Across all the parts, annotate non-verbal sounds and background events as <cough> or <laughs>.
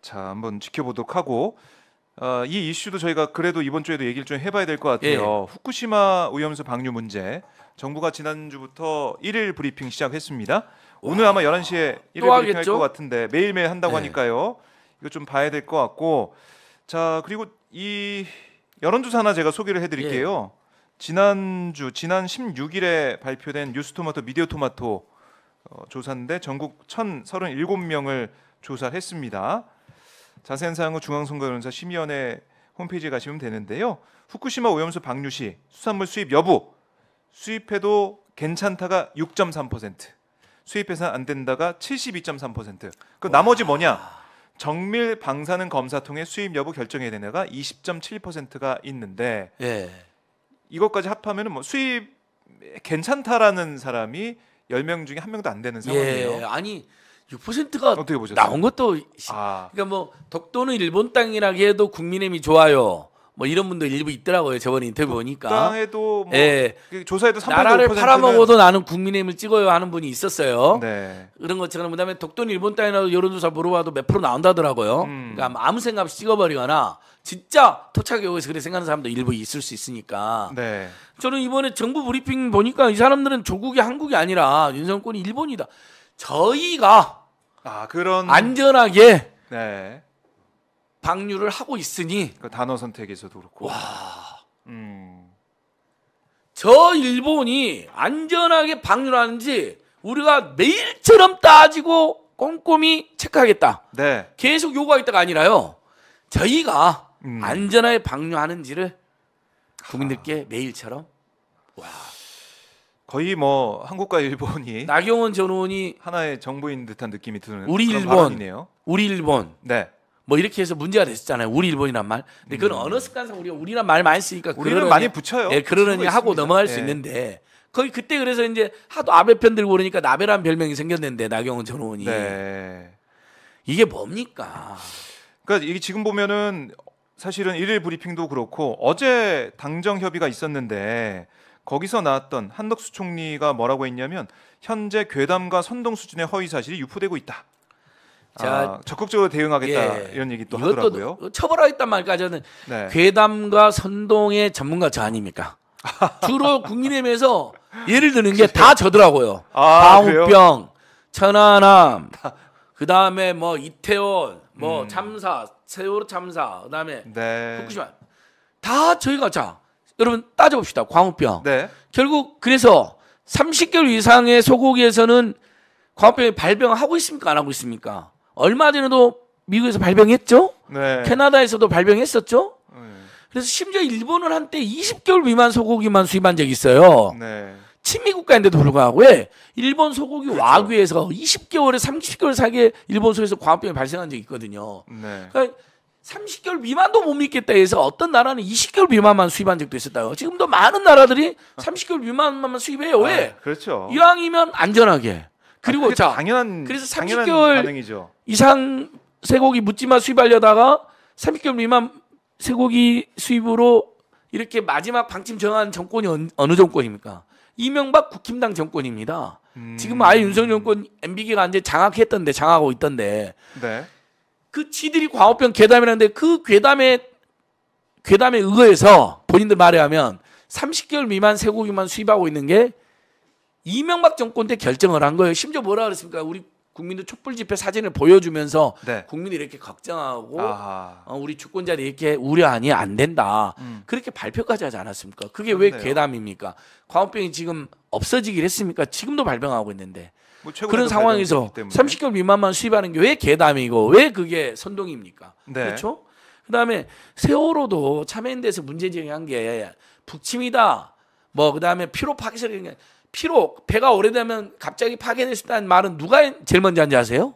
자 한번 지켜보도록 하고 어, 이 이슈도 저희가 그래도 이번 주에도 얘기를 좀 해봐야 될 것 같아요. 예. 후쿠시마 오염수 방류 문제 정부가 지난주부터 일일 브리핑 시작했습니다. 오늘 아마 11시에 일일 브리핑 할 것 같은데 매일매일 한다고 예. 하니까요. 이거 좀 봐야 될 것 같고 자 그리고 이 여론조사 하나 제가 소개를 해드릴게요. 예. 지난주 지난 16일에 발표된 뉴스토마토 미디어토마토 어, 조사인데 전국 1,037명을 조사했습니다. 자세한 사항은 중앙선거연사 심의위원회 홈페이지에 가시면 되는데요. 후쿠시마 오염수 방류 시 수산물 수입 여부 수입해도 괜찮다가 6.3% 수입해서는 안 된다가 72.3%그 나머지 뭐냐 정밀 방사능 검사 통해 수입 여부 결정해야 되냐가 20.7%가 있는데 예. 이것까지 합하면 뭐 수입 괜찮다라는 사람이 10명 중에 한 명도 안 되는 상황이에요. 예. 아니 6%가 어떻게 나온 것도 아. 그러니까 뭐 독도는 일본 땅이라기에도 국민의힘이 좋아요. 뭐 이런 분도 일부 있더라고요. 저번 인터뷰 보니까. 당에도 뭐 예. 그 조사에도 3 나라를 팔아먹어도 나는 국민의힘을 찍어요 하는 분이 있었어요. 네. 그런 것처럼 그다음에 독도는 일본 땅이라도 여론조사 물어봐도 몇 프로 나온다더라고요. 음. 그러니까 아무 생각 없이 찍어버리거나 진짜 토착여기서 그래 생각하는 사람도 일부 있을 수 있으니까. 네. 저는 이번에 정부 브리핑 보니까 이 사람들은 조국이 한국이 아니라 윤석권이 일본이다. 저희가 아, 그런 안전하게 네. 방류를 하고 있으니 그 단어 선택에서도 그렇고 와, 음. 저 일본이 안전하게 방류하는지 를 우리가 매일처럼 따지고 꼼꼼히 체크하겠다. 네. 계속 요구하겠다가 아니라요. 저희가 음. 안전하게 방류하는지를 아. 국민들께 매일처럼 와 거의 뭐 한국과 일본이 <laughs> 나경원 전 의원이 하나의 정부인 듯한 느낌이 드는 우리 일본 발언이네요. 우리 일본 네. 뭐 이렇게 해서 문제가 됐었잖아요. 우리 일본이란 말. 근데 그건 음. 어느 습관상 우리가 우리란 말 많이 쓰니까 우리는 많이 붙여요. 예, 그러느니 하고 넘어갈 예. 수 있는데 거기 그때 그래서 이제 하도 아베 편 들고 그러니까 나베란 별명이 생겼는데 나경원 전 의원이 네. 이게 뭡니까? 그러니까 이게 지금 보면은 사실은 일일 브리핑도 그렇고 어제 당정 협의가 있었는데 거기서 나왔던 한덕수 총리가 뭐라고 했냐면 현재 괴담과 선동 수준의 허위 사실이 유포되고 있다. 아, 자, 아, 적극적으로 대응하겠다 예, 이런 얘기 또 하더라고요. 처벌하겠단 말까지는 네. 괴담과 선동의 전문가 저 아닙니까? <laughs> 주로 국민의힘에서 예를 드는 게다 네. 저더라고요. 아, 방우병, 천안함, 그 다음에 뭐 이태원, 뭐 음. 참사, 세월호 참사, 그 다음에 네. 후쿠시마 다 저희가 자 여러분 따져봅시다. 광우병. 네. 결국 그래서 30개월 이상의 소고기에서는 광우병이 발병하고 있습니까? 안 하고 있습니까? 얼마 전에도 미국에서 발병했죠. 네. 캐나다에서도 발병했었죠. 네. 그래서 심지어 일본은 한때 20개월 미만 소고기만 수입한 적이 있어요. 네. 친미 국가인데도 불구하고 왜 예, 일본 소고기 그렇죠. 와규에서 20개월에 30개월 사이에 일본 소에서 광우병이 발생한 적이 있거든요. 네. 그러니까 30개월 미만도 못 믿겠다 해서 어떤 나라는 20개월 미만만 수입한 적도 있었다고. 지금도 많은 나라들이 30개월 미만만 수입해요. 왜? 아, 그렇죠. 이왕이면 안전하게. 그리고 아, 자, 당연한 그래서 30개월 당연한 이상 쇠고기 묻지마 수입하려다가 30개월 미만 쇠고기 수입으로 이렇게 마지막 방침 정한 정권이 어느, 정권입니까? 이명박 국힘당 정권입니다. 음... 지금 아예 음. 윤석열 정권 MB기가 이제 장악했던데 장악하고 있던데. 네. 그 지들이 광우병 괴담이라는데 그 괴담에 괴담에 의거해서 본인들 말에 하면 30개월 미만 쇠고기만 수입하고 있는 게 이명박 정권 때 결정을 한 거예요. 심지어 뭐라 그랬습니까? 우리 국민들 촛불 집회 사진을 보여주면서 네. 국민이 이렇게 걱정하고 어, 우리 주권자를 이렇게 우려하니 안 된다. 음. 그렇게 발표까지 하지 않았습니까? 그게 그렇네요. 왜 괴담입니까? 광우병이 지금 없어지길 했습니까? 지금도 발병하고 있는데 뭐 그런 상황에서 30개월 미만만 수입하는 게 왜 개담이고 왜 그게 선동입니까? 네. 그렇죠? 그다음에 세월호도 참여연대서 문제 제기한 게 북침이다. 뭐 그다음에 피로 파괴적인 피로 배가 오래되면 갑자기 파괴될 수 있다는 말은 누가 제일 먼저 한지 아세요?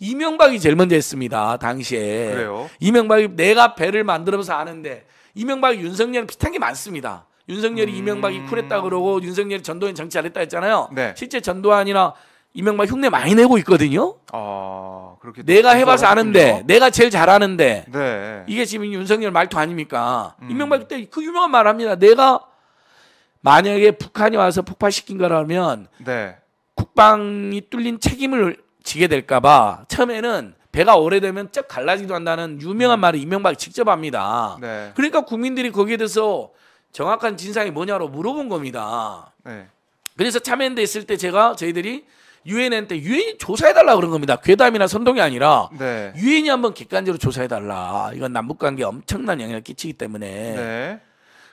이명박이 제일 먼저 했습니다. 당시에. 그래요? 이명박이 내가 배를 만들어서 아는데 이명박 윤석열 비슷한 게 많습니다. 윤석열이 음... 이명박이 쿨했다 그러고 윤석열이 전두환이 정치 잘했다 했잖아요. 네. 실제 전두환이나 이명박 흉내 많이 내고 있거든요. 아, 그렇게 내가 해봐서 아는데, 했 내가 제일 잘하는데, 네. 이게 지금 윤석열 말투 아닙니까? 음. 이명박 때그 유명한 말합니다. 내가 만약에 북한이 와서 폭발시킨 거라면 네. 국방이 뚫린 책임을 지게 될까봐 처음에는 배가 오래되면 쩍 갈라지기도 한다는 유명한 음. 말을 이명박이 직접 합니다. 네. 그러니까 국민들이 거기에 대해서 정확한 진상이 뭐냐로 물어본 겁니다. 네. 그래서 참여연대 있을 때 제가 저희들이 유엔한테 유엔이 조사해달라 그런 겁니다. 괴담이나 선동이 아니라 네. 유엔이 한번 객관적으로 조사해달라. 이건 남북관계 엄청난 영향을 끼치기 때문에. 네.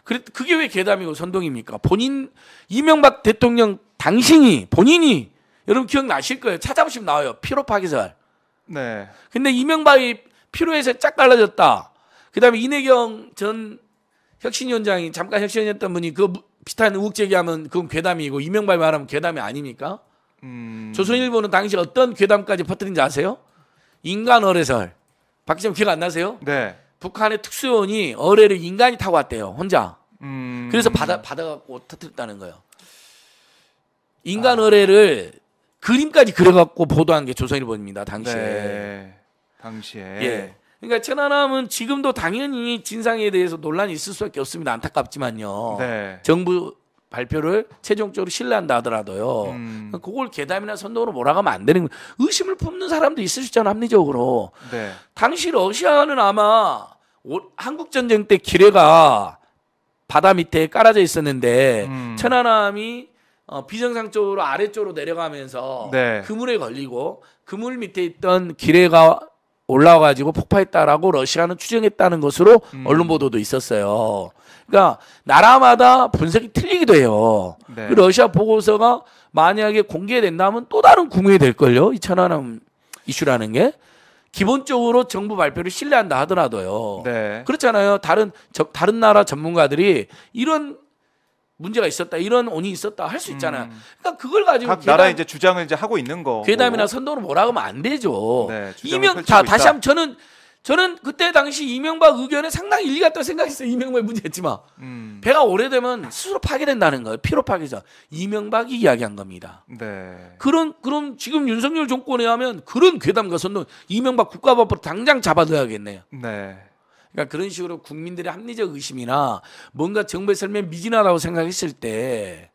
그게왜 괴담이고 선동입니까? 본인 이명박 대통령 당신이 본인이 여러분 기억나실 거예요. 찾아보시면 나와요. 피로 파괴설 네. 근데 이명박이 피로에서 짝 갈라졌다. 그다음에 이내경 전 혁신위원장이 잠깐 혁신이었던 위 분이 그 비슷한 의혹 제기하면 그건 괴담이고 이명박이 말하면 괴담이 아닙니까? 음... 조선일보는 당시 어떤 괴담까지 퍼뜨린지 아세요? 인간 어뢰설. 박지점 기억 안 나세요? 네. 북한의 특수요원이 어뢰를 인간이 타고 왔대요. 혼자. 음... 그래서 받아 받아갖고 터뜨렸다는 거예요. 인간 아... 어뢰를 그림까지 그려갖고 보도한 게 조선일보입니다. 당시에. 네. 당시에. 예. 그러니까 천안함은 지금도 당연히 진상에 대해서 논란이 있을 수밖에 없습니다. 안타깝지만요. 네. 정부 발표를 최종적으로 신뢰한다 하더라도요. 음. 그걸 계담이나 선동으로 몰아가면 안 되는 거예요. 의심을 품는 사람도 있을 수 있잖아요. 합리적으로. 네. 당시 러시아는 아마 한국 전쟁 때 기뢰가 바다 밑에 깔아져 있었는데 음. 천안함이 어, 비정상적으로 아래쪽으로 내려가면서 네. 그물에 걸리고 그물 밑에 있던 기뢰가 올라와가지고 폭파했다라고 러시아는 추정했다는 것으로 음. 언론 보도도 있었어요. 그러니까 나라마다 분석이 틀리기도 해요. 네. 그 러시아 보고서가 만약에 공개된다면 또 다른 구멍이 될걸요. 이 천안함 이슈라는 게. 기본적으로 정부 발표를 신뢰한다 하더라도요. 네. 그렇잖아요. 다른 저, 다른 나라 전문가들이 이런 문제가 있었다 이런 온이 있었다 할 수 있잖아요. 음. 그러니까 그걸 가지고 각 나라 이제 주장을 이제 하고 있는 거. 괴담이나 선동으 뭐라고 하면 안 되죠. 네, 이명 다 있다. 다시 한번 저는 저는 그때 당시 이명박 의견에 상당히 일리 같다고 생각했어요. 이명박의 문제였지만 음. 배가 오래되면 스스로 파괴된다는 거예요. 피로 파괴죠. 이명박이 이야기한 겁니다. 네. 그런 그럼 지금 윤석열 정권에 하면 그런 괴담과 선동 이명박 국가법으로 당장 잡아둬야겠네요. 네. 그러니까 그런 식으로 국민들의 합리적 의심이나 뭔가 정부의 설명이 미진하다고 생각했을 때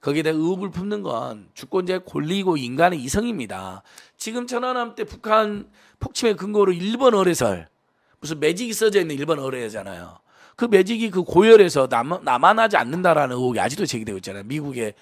거기에 대한 의혹을 품는 건 주권자의 권리이고 인간의 이성입니다. 지금 천안함 때 북한 폭침의 근거로 일본 어뢰설 무슨 매직이 써져 있는 일본 어뢰잖아요. 그 매직이 그 고열에서 남, 남아나지 않는다라는 의혹이 아직도 제기되고 있잖아요. 미국의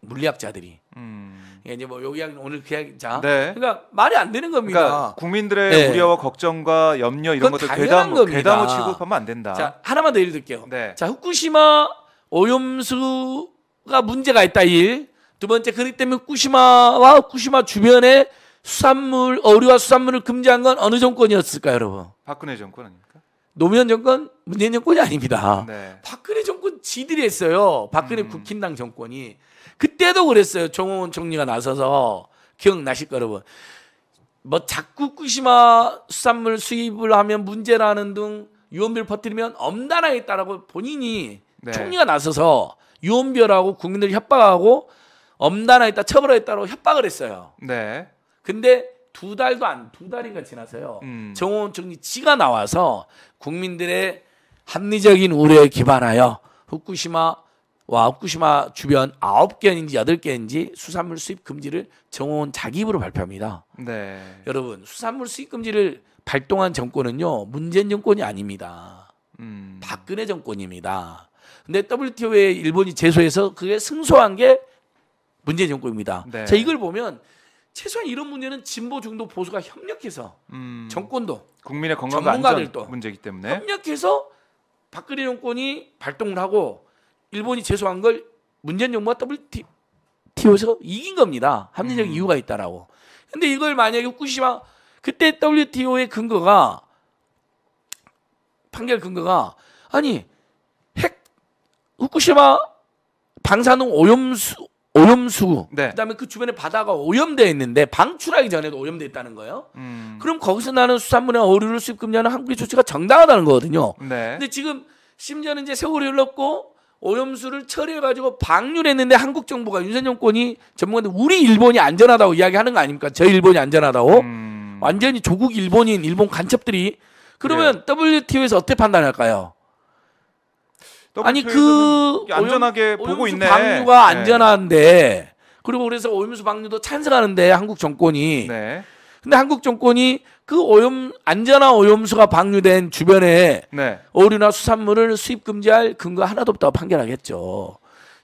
물리학자들이. 음. 예, 이제 뭐 여기 오늘 그이 자. 네. 그러니까 말이 안 되는 겁니다. 그러니까 국민들의 네. 우려와 걱정과 염려 이런 것들 괴담 괴담으 취급하면 안 된다. 자, 하나만 더 예를 들게요. 네. 자, 후쿠시마 오염수가 문제가 있다 일. 두 번째 그렇기 때문에 후쿠시마와 후쿠시마 주변에 수산물 어류와 수산물을 금지한 건 어느 정권이었을까요, 여러분? 박근혜 정권 아닙니까? 노무현 정권, 문재인 정권이 아닙니다. 네. 박근혜 정권 지들이 했어요. 박근혜 음. 국힘당 정권이. 그때도 그랬어요. 정홍원 총리가 나서서 기억나실 거 여러분. 뭐 자꾸 후 쿠시마 수산물 수입을 하면 문제라는 등 유언비를 퍼뜨리면 엄단하겠다라고 본인이 네. 총리가 나서서 유언비하고 국민들 협박하고 엄단하겠다 처벌하겠다고 협박을 했어요. 네. 근데 두 달도 안 두 달인가 지나서요. 음. 정호원 총리 지가 나와서 국민들의 합리적인 우려에 기반하여 후쿠시마 와쿠시마 후 주변 9 개인지 8 개인지 수산물 수입 금지를 정원 자기 입으로 발표합니다. 네. 여러분 수산물 수입 금지를 발동한 정권은요 문재인 정권이 아닙니다. 음. 박근혜 정권입니다. 근데 WTO에 일본이 제소해서 그게 승소한 게 문재인 정권입니다. 네. 자 이걸 보면 최소한 이런 문제는 진보 중도 보수가 협력해서 음. 정권도 국민의 건강과 안전 문제이기 때문에 협력해서 박근혜 정권이 발동을 하고 일본이 제소한 걸 문재인 정부가 WTO에서 이긴 겁니다. 합리적 음. 이유가 있다라고. 근데 이걸 만약에 후쿠시마 그때 WTO의 근거가 판결 근거가 아니 핵 후쿠시마 방사능 오염수 오염수 네. 그다음에 그 주변에 바다가 오염돼 있는데 방출하기 전에도 오염돼 있다는 거예요. 음. 그럼 거기서 나는 수산물의오류를 수입 금지하는 한국의 조치가 정당하다는 거거든요. 네. 근데 지금 심지어는 이제 세월이 흘렀고 오염수를 처리해가지고 방류했는데 를 한국 정부가 윤석 정권이 전문가들 우리 일본이 안전하다고 이야기하는 거 아닙니까? 저 일본이 안전하다고 음. 완전히 조국 일본인 일본 간첩들이 그러면 네. WTO에서 어떻게 판단할까요? 아니 그 안전하게 오염, 보고 있네. 방류가 네. 안전한데 네. 그리고 그래서 오염수 방류도 찬성하는데 한국 정권이 네. 근데 한국 정권이 그 오염 안전한 오염수가 방류된 주변에 네. 어류나 수산물을 수입 금지할 근거 하나도 없다고 판결하겠죠.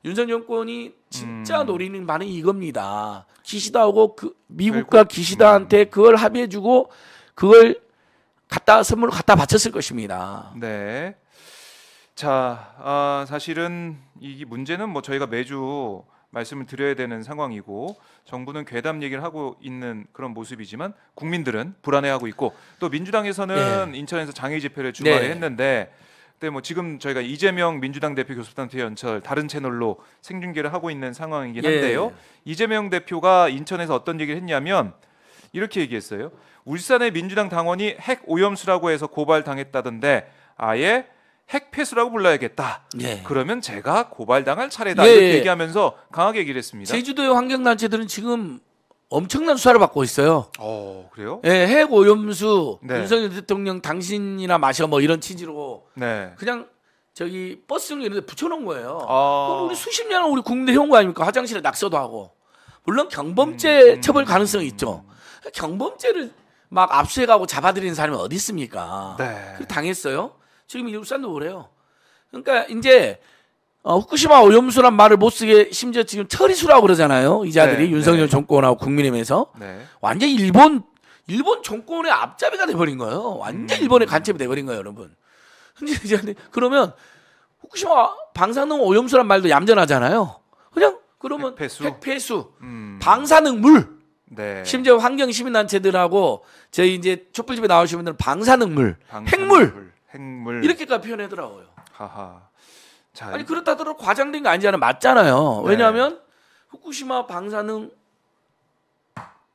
윤석 정권이 진짜 음. 노리는 바는 이겁니다. 기시다하고 그 미국과 기시다한테 음. 그걸 합의해주고 그걸 갖다 선물 갖다 바쳤을 것입니다. 네. 자, 아, 사실은 이 문제는 뭐 저희가 매주 말씀을 드려야 되는 상황이고 정부는 괴담 얘기를 하고 있는 그런 모습이지만 국민들은 불안해하고 있고 또 민주당에서는 네. 인천에서 장애 집회를 주말에 네. 했는데 그때 뭐 지금 저희가 이재명 민주당 대표 교섭단체 연설 다른 채널로 생중계를 하고 있는 상황이긴 예. 한데요. 네. 이재명 대표가 인천에서 어떤 얘기를 했냐면 이렇게 얘기했어요. 울산의 민주당 당원이 핵 오염수라고 해서 고발당했다던데 아예 핵폐수라고 불러야겠다. 예. 그러면 제가 고발당할 차례다 예. 이렇게 예. 얘기하면서 강하게 얘기를 했습니다. 제주도의 환경단체들은 지금 엄청난 수사를 받고 있어요. 어, 그래요? 예, 핵 오염수 네. 윤석열 대통령 당신이나 마셔 뭐 이런 취지로 네. 그냥 저기 버스 이런 데 붙여놓은 거예요. 아. 그럼 우리 수십 년을 우리 국내 회원 거 아닙니까? 화장실에 낙서도 하고 물론 경범죄 음, 음, 음, 처벌 가능성이 있죠. 경범죄를 막 압수해가고 잡아들이는 사람이 어디 있습니까? 네. 당했어요. 지금 일산도 그래요. 그러니까 이제 어, 후쿠시마 오염수란 말을 못 쓰게 심지어 지금 처리수라고 그러잖아요. 이 자들이 네, 네. 윤석열 네. 정권하고 국민의힘에서 네. 완전 일본 일본 정권의 앞잡이가 돼버린 거예요. 완전 음. 일본의 간첩이 돼버린 거예요, 여러분. 근데 이제 그러면 후쿠시마 방사능 오염수란 말도 얌전하잖아요. 그냥 그러면 핵폐수, 핵폐수 음. 방사능물. 네. 심지어 환경 시민단체들하고 저희 이제 촛불집에 나오신 분들은 방사능물, 방사능물. 핵물. 핵물 이렇게까지 표현하더라고요. 하하. 자, 아니 그렇다더라도 과장된 거 아니잖아요. 맞잖아요. 네. 왜냐하면 네. 후쿠시마 방사능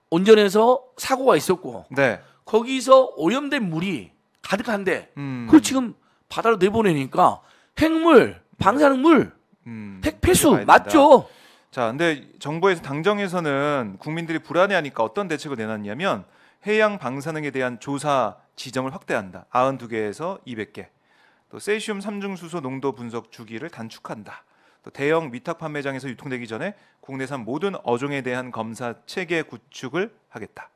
온전에서 사고가 있었고 네. 거기서 오염된 물이 가득한데 음. 그걸 지금 바다로 내보내니까 핵물, 방사능물, 음. 핵폐수 맞죠? 자, 근데 정부에서 당정에서는 국민들이 불안해하니까 어떤 대책을 내놨냐면 해양 방사능에 대한 조사 지점을 확대한다. 92개에서 200개. 또세슘움 삼중수소 농도 분석 주기를 단축한다. 또 대형 위탁 판매장에서 유통되기 전에 국내산 모든 어종에 대한 검사 체계 구축을 하겠다.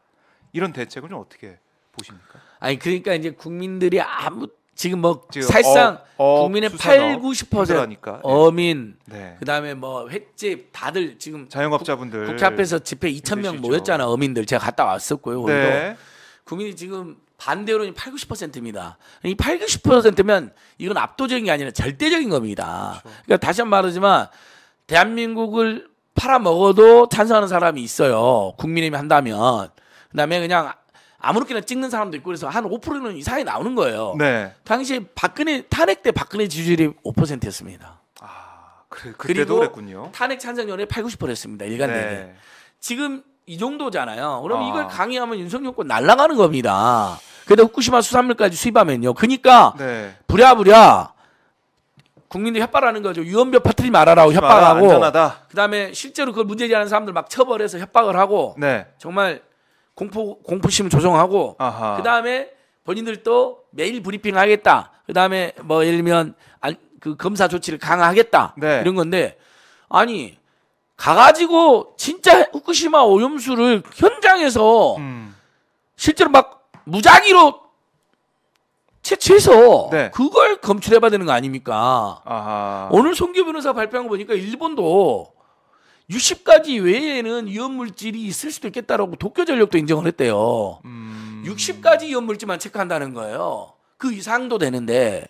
이런 대책을 좀 어떻게 보십니까? 아니 그러니까 이제 국민들이 아무 지금 뭐 지금 사실상 어, 어, 국민의 8, 90% 예. 어민 네. 그다음에 뭐 횟집 다들 지금 자영업자분들 국, 회 앞에서 집회 2천 명 모였잖아 어민들 제가 갔다 왔었고요. 오늘도 네. 국민이 지금 반대 여론이 8, 90%입니다. 이 8, 90%면 이건 압도적인 게 아니라 절대적인 겁니다. 그렇죠. 그러니까 다시 한번 말하지만 대한민국을 팔아먹어도 찬성하는 사람이 있어요. 국민의힘 한다면. 그다음에 그냥 아무렇게나 찍는 사람도 있고 그래서 한 5%는 이상이 나오는 거예요. 네. 당시 박근혜 탄핵 때 박근혜 지지율이 5%였습니다. 아, 그래, 그때도 그랬군요. 탄핵 찬성연의 8, 90%였습니다. 일간 네. 내내. 지금 이 정도잖아요. 그럼 아. 이걸 강의하면 윤석열 권 날아가는 겁니다. 그래도 후쿠시마 수산물까지 수입하면요. 그러니까 네. 부랴부랴 국민들 협박하는 거죠. 유언비어 파트리 말아라고 협박하고. 안전하다. 그다음에 실제로 그걸 문제 제하는 사람들 막 처벌해서 협박을 하고. 네. 정말 공포 공포심 조정하고그 다음에 본인들도 매일 브리핑하겠다. 그 다음에 뭐 예를 들면 그 검사 조치를 강화하겠다 네. 이런 건데 아니 가가지고 진짜 후쿠시마 오염수를 현장에서 음. 실제로 막 무작위로 채취해서 네. 그걸 검출해봐야 되는 거 아닙니까? 아하. 오늘 송교 변호사 발표한 거 보니까 일본도 60가지 외에는 위험물질이 있을 수도 있겠다라고 도쿄전력도 인정을 했대요. 음... 60가지 위험물질만 체크한다는 거예요. 그 이상도 되는데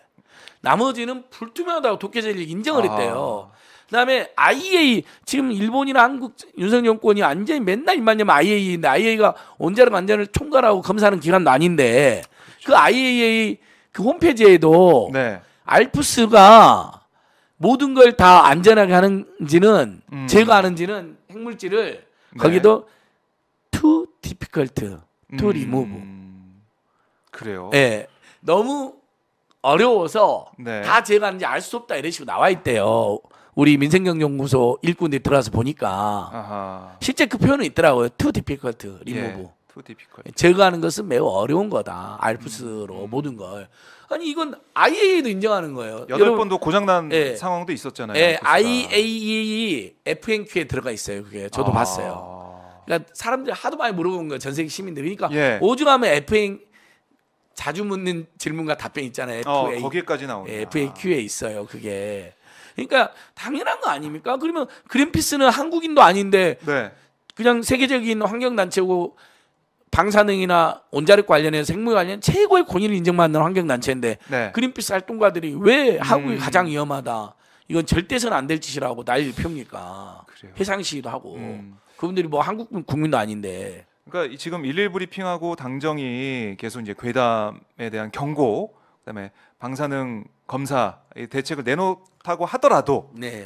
나머지는 불투명하다고 도쿄전력 인정을 아. 했대요. 아... 그다음에 IEA 지금 일본이나 한국 윤석열 정권이 완전히 맨날 입만 열면 IAEA인데 i a 가 원자력 안전을 총괄하고 검사하는 기관도 아닌데 그렇죠. 그 IAEA 그 홈페이지에도 네. 알프스가 모든 걸 다 안전하게 하는지는 음. 제거하는지는 핵물질을 네. 거기도 too difficult to 음. remove. 그래요. 예. 너무 어려워서 네. 다 제거하는지 알 수 없다 이런 식으로 나와 있대요. 우리 민생경연구소 일꾼들이 들어와서 보니까 아하. 실제 그 표현은 있더라고요. too difficult remove. 예. 제거하는 것은 매우 어려운 거다. 알프스로 음. 음. 모든 걸. 아니 이건 IAEA도 인정하는 거예요. 여덟 여러분, 번도 고장난 예, 상황도 있었잖아요. 예, IAEA e FNQ에 들어가 있어요. 그게 저도 아. 봤어요. 그러니까 사람들이 하도 많이 물어보는 거예요. 전 세계 시민들 그러니까 예. 오죽하면 FN 자주 묻는 질문과 답변 있잖아요. 어, FA, 거기까지 나오는 예, FAQ에 있어요. 그게. 그러니까 당연한 거 아닙니까? 그러면 그린피스는 한국인도 아닌데 네. 그냥 세계적인 환경 단체고 방사능이나 온자력 관련해서 생물 관련 최고의 권위를 인정받는 환경단체인데 네. 그린피스 활동가들이 왜 음. 한국이 음. 가장 위험하다 이건 절대선 안 될 짓이라고 난리를 피웁니까 그 해상시위도 하고 음. 그분들이 뭐 한국 국민도 아닌데 그러니까 지금 일일 브리핑하고 당정이 계속 이제 괴담에 대한 경고 그다음에 방사능 검사 대책을 내놓다고 하더라도 네.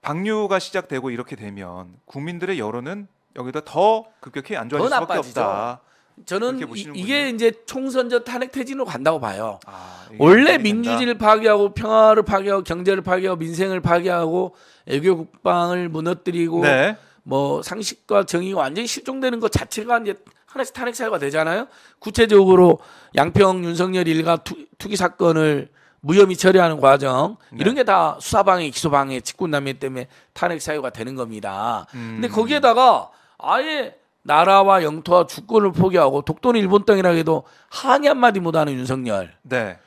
방류가 시작되고 이렇게 되면 국민들의 여론은 여기다 더 급격히 안 좋아질 수밖에 나빠지죠. 없다. 저는 이, 게 이제 총선 전 탄핵 퇴진으로 간다고 봐요. 아, 원래 민주주의를 파괴하고 평화를 파괴하고 경제를 파괴하고 민생을 파괴하고 애교 국방을 무너뜨리고 네. 뭐 상식과 정의 완전히 실종되는 것 자체가 이제 하나씩 탄핵 사유가 되잖아요. 구체적으로 양평 윤석열 일가 투, 투기 사건을 무혐의 처리하는 과정 네. 이런 게 다 수사방해, 기소방해, 직권남용 때문에 탄핵 사유가 되는 겁니다. 음. 근데 거기에다가 아예 나라와 영토와 주권을 포기하고 독도는 일본 땅이라 해도 항의 한마디 못하는 윤석열. 네.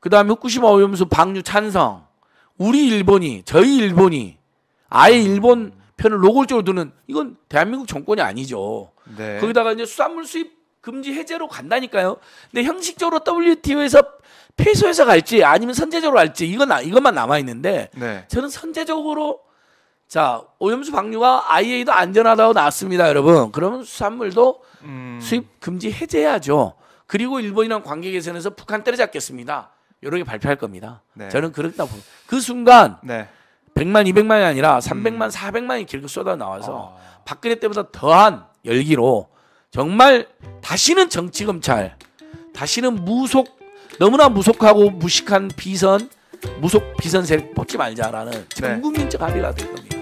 그다음에 후쿠시마 오염수 방류 찬성. 우리 일본이 저희 일본이 아예 일본 편을 로골적으로 두는 이건 대한민국 정권이 아니죠. 네. 거기다가 이제 수산물 수입 금지 해제로 간다니까요. 근데 형식적으로 WTO에서 폐소해서 갈지 아니면 선제적으로 갈지 이건 아, 이것만 남아 있는데 네. 저는 선제적으로 자, 오염수 방류가 IA도 안전하다고 나왔습니다, 여러분. 그러면 수산물도 음. 수입 금지 해제해야죠. 그리고 일본이랑 관계 개선해서 북한 때려잡겠습니다. 이렇게 발표할 겁니다. 네. 저는 그렇다 봅그 순간 네. 100만, 200만이 아니라 300만, 음. 400만이 길게 쏟아 나와서 아. 박근혜 때보다 더한 열기로 정말 다시는 정치 검찰, 다시는 무속 너무나 무속하고 무식한 비선, 무속 비선 세력 뽑지 말자라는 네. 전 국민적 합의가 될 겁니다.